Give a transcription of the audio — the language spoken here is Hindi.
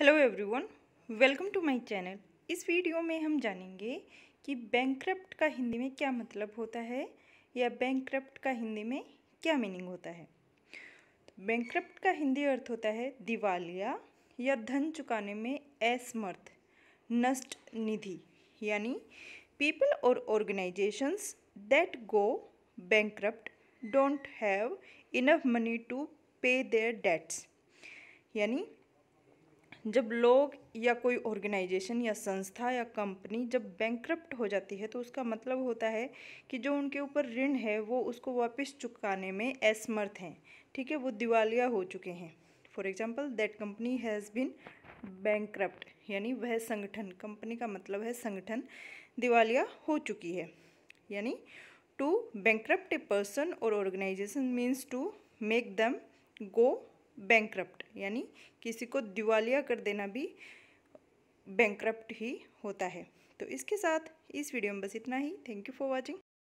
hello everyone welcome to my channel इस वीडियो में हम जानेंगे कि बैंक्रप्ट का हिंदी में क्या मतलब होता है या बैंक्रप्ट का हिंदी में क्या मीनिंग होता है बैंक्रप्ट तो का हिंदी अर्थ होता है दिवालिया या धन चुकाने में असमर्थ नष्ट निधि यानी पीपल और organisations that go bankrupt don't have enough money to pay their debts यानी जब लोग या कोई ऑर्गेनाइजेशन या संस्था या कंपनी जब बैंक्रप्ट हो जाती है तो उसका मतलब होता है कि जो उनके ऊपर ऋण है वो उसको वापस चुकाने में असमर्थ हैं ठीक है वो दिवालिया हो चुके हैं for example that company has been bankrupt यानी वह संगठन कंपनी का मतलब है संगठन दिवालिया हो चुकी है यानी टू बैंक्रप्ट ए पर्सन और organisation means to make them go bank यानी किसी को दिवालिया कर देना भी बैंक ही होता है तो इसके साथ इस वीडियो में बस इतना ही थैंक यू फॉर वॉचिंग